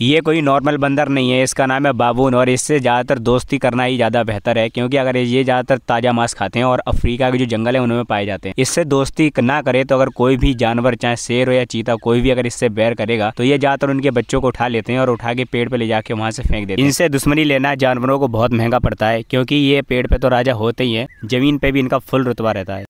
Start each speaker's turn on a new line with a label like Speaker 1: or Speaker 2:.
Speaker 1: ये कोई नॉर्मल बंदर नहीं है इसका नाम है बाबून और इससे ज़्यादातर दोस्ती करना ही ज़्यादा बेहतर है क्योंकि अगर ये ज़्यादातर ताज़ा मांस खाते हैं और अफ्रीका के जो जंगल है उनमें पाए जाते हैं इससे दोस्ती ना करे तो अगर कोई भी जानवर चाहे शेर हो या चीता कोई भी अगर इससे बैर करेगा तो ये ज़्यादातर उनके बच्चों को उठा लेते हैं और उठा के पेड़ पर ले जाके वहाँ से फेंक देते हैं इनसे दुश्मनी लेना जानवरों को बहुत महंगा पड़ता है क्योंकि ये पेड़ पर तो राजा होते ही हैं ज़मीन पर भी इनका फुल रुतबा रहता है